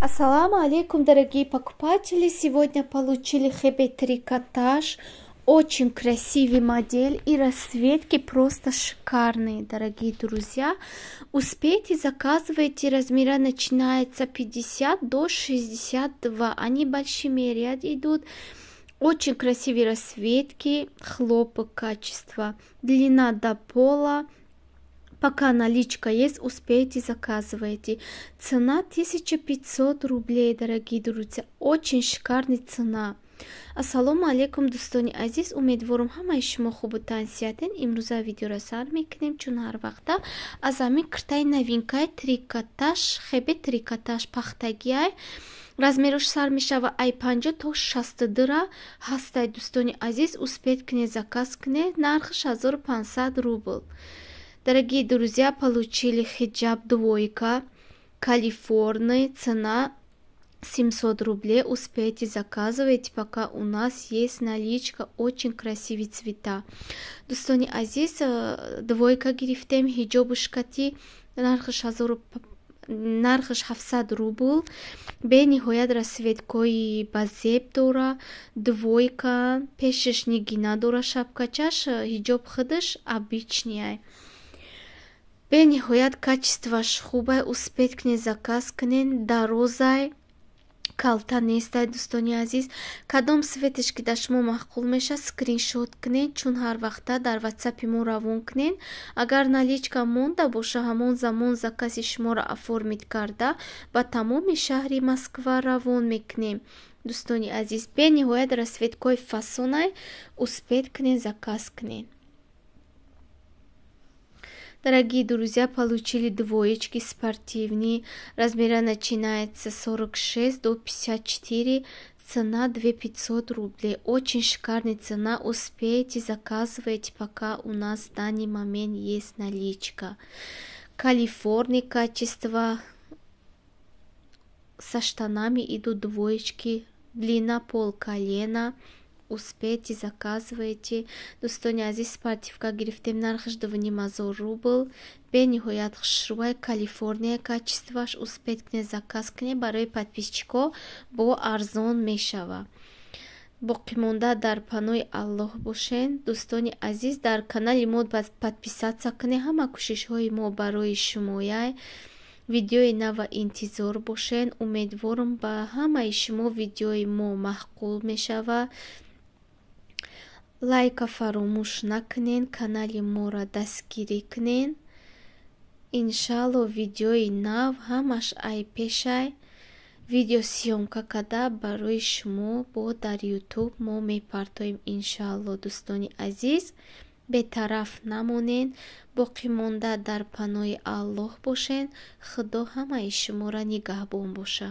Ассаламу алейкум, дорогие покупатели! Сегодня получили хэбе трикотаж. Очень красивый модель и расцветки просто шикарные, дорогие друзья. Успейте, заказывайте. Размера начинается 50 до 62. Они большими ряд идут. Очень красивые расцветки, хлопок качества. Длина до пола, пока наличка есть, успейте заказывайте. Цена 1500 рублей, дорогие друзья. Очень шикарная цена. Ассаламу алейкум, дустони азиз. Умедворум хама ищем охубу тансиятен. Имруза видео расар мекнем, чун ар вақта. Азамин киртай новинкай трикотаж, хэбе трикотаж пахтагияй. Размеруш сар мешава ай 5 то 6 дыра. Хастай дустони азиз, успеть кне заказ кне. Нархы 1500 рубль. Дорогие друзья, получили хиджаб двойка. Калифорния, цена 700 рублей. Успейте заказывать, пока у нас есть наличка. Очень красивые цвета. Дустони Азиз, э, двойка гирифтем, хиджобушкати, нархаш азуру нархш 700 рубл бениҳоят расцветкои базеб дора двойка пешиш нигина дора чаша э, хиджаб худаш обичняя бениҳоят качествоаш хубай успед кне заказ кунен дарозай калта нестай дӯстони азиз кадом светеш ки дар шумо маҳқул меша скриншот кунен чун ҳарвақта дар ватсапи мо равон кунен агар наличка монда боша ҳамон замон закази шуморо оформид карда ба тамоми шаҳри москва равон мекунем дӯстони азиз бениҳоят расветкои фасонай успед кунен заказ кунен Дорогие друзья, получили двоечки спортивные. Размера начинается 46 до 54. Цена 2500 рублей. Очень шикарная цена. Успейте, заказывайте, пока у нас в данный момент есть наличка. Калифорния качество. Со штанами идут двоечки. Длина пол колена. успеете, заказываете. Достойно, а здесь спартивка грифтем нархаш до внимазор рубл. Бенни хоят шруай Калифорния качество ваш успеть к не заказ к не барой подписчико бо арзон мешава. боқимонда дар панои аллоҳ бошен дӯстони азиз дар канали мо подписатся куне ҳама кӯшишҳои мо барои шумояй видеои нава интизор бошен умедворам ба ҳамаи шумо видеои мо маҳқул мешавад лайка фаромӯш накунен канали моро дастгирӣ кунен иншаалло видеои нав ҳамаш ай пешай видео сиёмка када барои шумо бо дар ютуб мо мепартоем иншаалло дӯстони азиз бетараф намонен боқӣмонда дар паноҳи аллоҳ бошен худо ҳамаи шуморо нигаҳбон боша